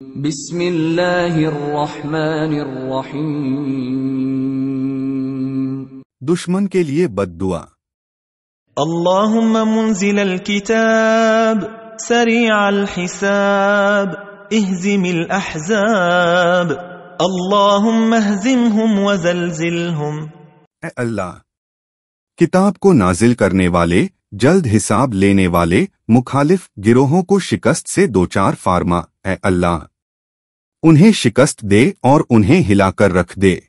بسم الله الرحمन الرحيم दुश्मन के लिए बद्दुआ اللهم منزل الكتاب سريع الحساب اهزم الأحزاب اللهم اهزمهم وزلزلهم ए अल्लाह किताब को नाजिल करने वाले जल्द हिसाब लेने वाले मुखालिफ गिरोहों को शिकस्त से दो चार फार्मा ए अल्लाह उन्हें शिकस्त दे और उन्हें हिलाकर रख दे